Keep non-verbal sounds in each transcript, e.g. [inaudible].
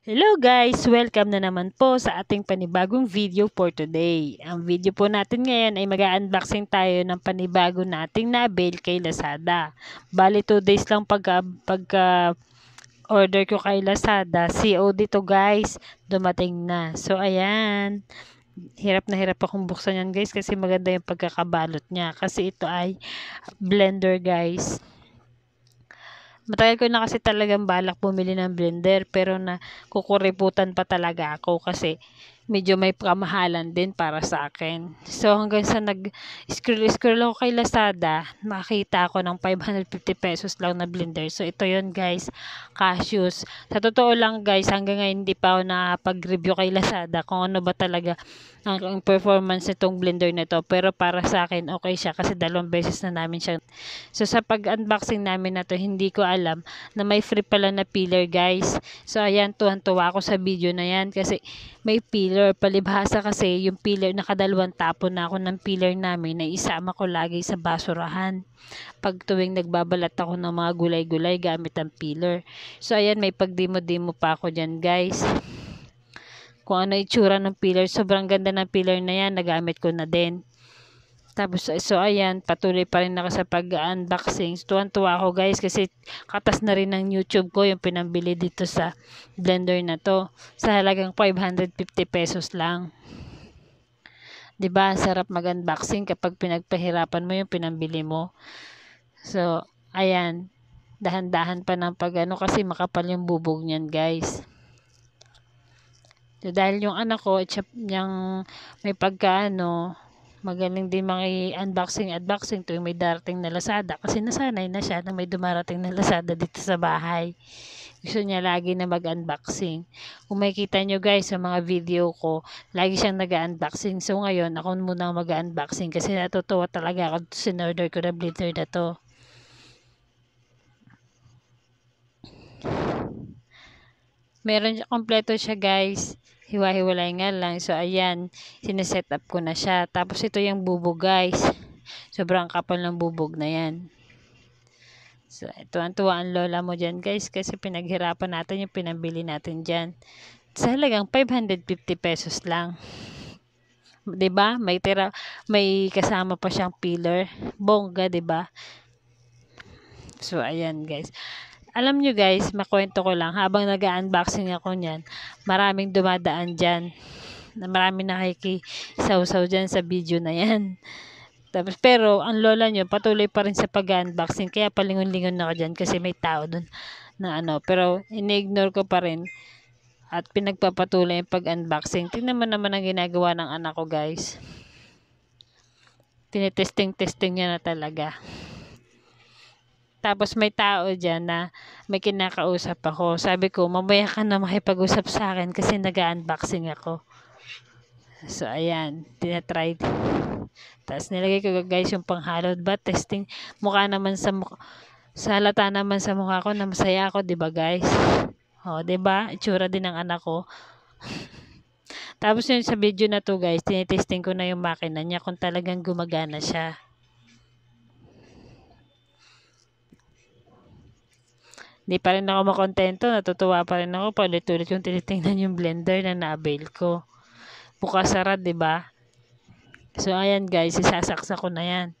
Hello guys! Welcome na naman po sa ating panibagong video for today. Ang video po natin ngayon ay mag-unboxing tayo ng panibago nating nabil kay Lazada. Bali 2 days lang pagka, ah, pagka ah, order ko kay Lazada. COD to guys. Dumating na. So ayan. Hirap na hirap akong buksan yan guys kasi maganda yung pagkakabalot niya. Kasi ito ay blender guys. Matagal ko na kasi talagang balak bumili ng blender pero na kukuriputan pa talaga ako kasi medyo may pamahalan din para sa akin. So hanggang sa nag-scroll-scroll ako kay Lazada, nakita ako ng 550 pesos lang na blender. So ito yon guys, Cashews. Sa totoo lang guys, hanggang ngayon hindi pa ako nakapag-review kay Lazada kung ano ba talaga ang, performance nitong blender na to. Pero para sa akin, okay siya kasi dalawang beses na namin siya. So sa pag-unboxing namin na to, hindi ko alam na may free pala na peeler guys. So ayan, tuwan-tuwa ako sa video na yan kasi may peeler pillar palibhasa kasi yung pillar nakadalawang tapon na ako ng pillar namin na isama ko lagi sa basurahan pag tuwing nagbabalat ako ng mga gulay-gulay gamit ang pillar so ayan may pagdimo-dimo pa ako dyan guys kung ano itsura ng pillar sobrang ganda ng pillar na yan nagamit ko na din tapos, so ayan, patuloy pa rin ako sa pag-unboxing. tuwan-tuwa ako guys kasi katas na rin ng YouTube ko yung pinambili dito sa blender na to. Sa halagang 550 pesos lang. 'di ba? Sarap mag-unboxing kapag pinagpahirapan mo yung pinambili mo. So, ayan. Dahan-dahan pa ng pag-ano kasi makapal yung bubog niyan, guys. So, dahil yung anak ko, yung may pagkaano, magaling din mga unboxing unboxing tuwing may darating na Lazada kasi nasanay na siya na may dumarating na Lazada dito sa bahay gusto niya lagi na mag-unboxing kung makikita nyo guys sa mga video ko lagi siyang nag-unboxing so ngayon ako muna mag-unboxing kasi natutuwa talaga ako sinorder ko na blitter na to meron kompleto siya guys hiwa-hiwalay nga lang. So, ayan, sineset up ko na siya. Tapos, ito yung bubog, guys. Sobrang kapal ng bubog na yan. So, ito ang tuwa ang lola mo dyan, guys. Kasi pinaghirapan natin yung pinambili natin dyan. Sa halagang 550 pesos lang. 'di ba? May tira, may kasama pa siyang peeler. Bongga, 'di ba? So ayan, guys alam nyo guys, makwento ko lang, habang nag-unboxing ako niyan, maraming dumadaan dyan. Maraming nakikisaw-saw dyan sa video na yan. Tapos, pero ang lola nyo, patuloy pa rin sa pag-unboxing. Kaya palingon-lingon na ako dyan kasi may tao dun na ano. Pero, ini-ignore ko pa rin. At pinagpapatuloy yung pag-unboxing. Tingnan mo naman ang ginagawa ng anak ko, guys. Tinitesting-testing niya na talaga. Tapos may tao dyan na may kinakausap ako. Sabi ko, mamaya ka na makipag-usap sa akin kasi nag-unboxing ako. So, ayan. Tinatry. Tapos nilagay ko guys yung panghalod ba? Testing. Mukha naman sa mukha. Sa halata naman sa mukha ko na masaya ako, 'di ba guys? Oh, 'di ba? Itsura din ng anak ko. [laughs] Tapos yun sa video na to guys, tinitesting ko na yung makina niya kung talagang gumagana siya. Hindi pa rin ako makontento. Natutuwa pa rin ako. Paulit-ulit yung tinitingnan yung blender na na-avail ko. Bukas sarad, di ba So, ayan guys. Isasaksa ko na yan.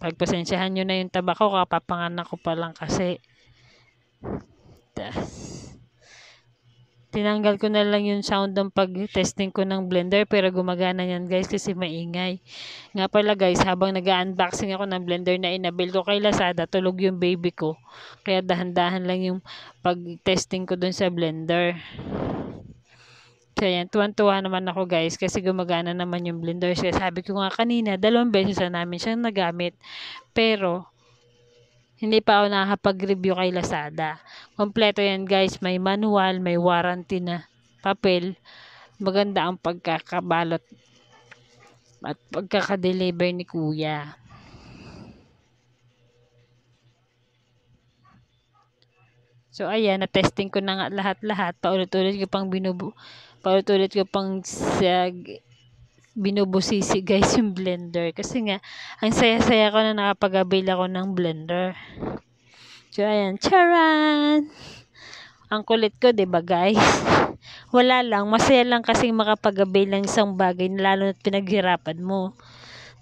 Pagpasensyahan nyo na yung tabako. Kapapanganak ko pa lang kasi. Das tinanggal ko na lang yung sound ng pag-testing ko ng blender pero gumagana yan guys kasi maingay nga pala guys habang nag-unboxing ako ng blender na inabil ko kay Lazada tulog yung baby ko kaya dahan-dahan lang yung pag-testing ko dun sa blender So, yan, tuwan-tuwa naman ako guys kasi gumagana naman yung blender. Kaya sabi ko nga kanina, dalawang beses na namin siyang nagamit. Pero, hindi pa ako nakakapag-review kay Lazada. Kompleto yan guys. May manual, may warranty na papel. Maganda ang pagkakabalot at pagkakadeliver ni kuya. So ayan, na-testing ko na nga lahat-lahat. Paulit-ulit ko pang binubu paulit-ulit ko pang sag binubusisi [laughs] guys yung blender. Kasi nga, ang saya-saya ko na nakapag-avail ako ng blender. So, ayan. Charan! Ang kulit ko, ba diba, guys? [laughs] Wala lang. Masaya lang kasi makapag-avail ng isang bagay lalo na't pinaghirapan mo.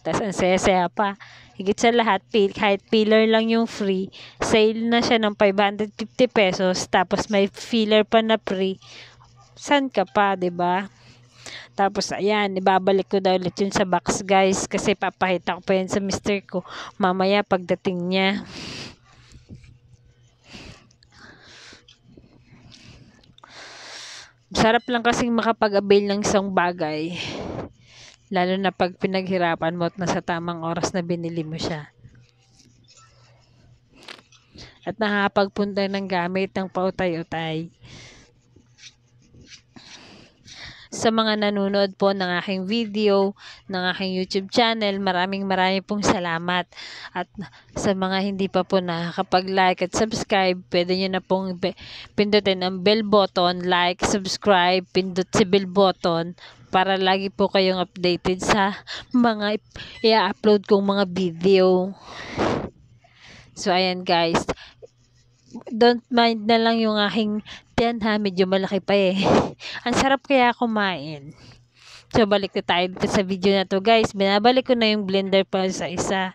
Tapos, ang saya-saya pa. Higit sa lahat, kahit peeler lang yung free, sale na siya ng 550 pesos, tapos may filler pa na free. San ka pa, ba diba? Tapos, ayan, ibabalik ko daw ulit yun sa box, guys. Kasi papakita ko pa yan sa mister ko mamaya pagdating niya. Sarap lang kasing makapag-avail ng isang bagay. Lalo na pag pinaghirapan mo at nasa tamang oras na binili mo siya at nakakapagpunta ng gamit ng pautay-utay sa mga nanonood po ng aking video, ng aking YouTube channel. Maraming maraming pong salamat. At sa mga hindi pa po nakakapag-like at subscribe, pwede nyo na pong pindutin ang bell button, like, subscribe, pindut si bell button para lagi po kayong updated sa mga i-upload kong mga video. So, ayan guys don't mind na lang yung aking tiyan ha, medyo malaki pa eh. [laughs] Ang sarap kaya kumain. So, balik na tayo dito sa video na to guys. Binabalik ko na yung blender pa sa isa.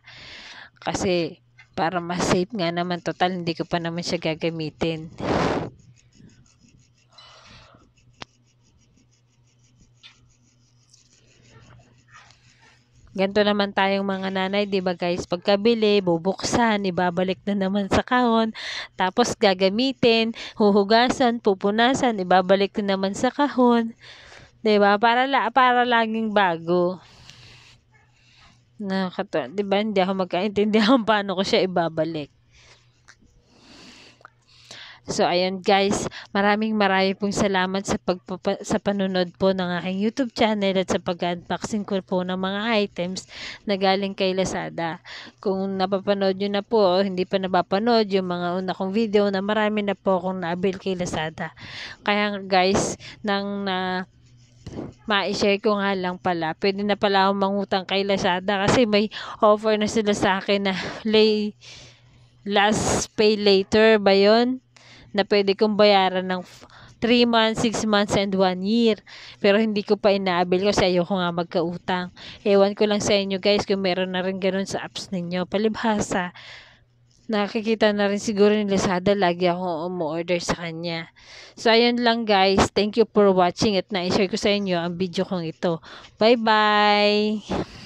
Kasi, para mas safe nga naman. Total, hindi ko pa naman siya gagamitin. Ganto naman tayong mga nanay, 'di ba guys? Pagkabili, bubuksan, ibabalik na naman sa kahon, tapos gagamitin, huhugasan, pupunasan, ibabalik na naman sa kahon. 'Di ba? Para la para laging bago. Nakakatawa, 'di ba? Hindi ako magkaintindihan paano ko siya ibabalik. So, ayun guys, maraming maraming pong salamat sa, pagpapa- sa panunod po ng aking YouTube channel at sa pag-unboxing ko po ng mga items na galing kay Lazada. Kung napapanood nyo na po hindi pa napapanood yung mga una kong video na marami na po akong naabil kay Lazada. Kaya guys, nang na... ma-share ko nga lang pala. Pwede na pala akong mangutang kay Lazada kasi may offer na sila sa akin na lay last pay later ba yon na pwede kong bayaran ng 3 months, 6 months, and 1 year. Pero hindi ko pa inaabil kasi ayoko nga magkautang. Ewan ko lang sa inyo guys kung meron na rin ganun sa apps ninyo. Palibhasa, nakikita na rin siguro ni Lazada lagi akong umu-order sa kanya. So, ayun lang guys. Thank you for watching at na-share ko sa inyo ang video kong ito. Bye-bye!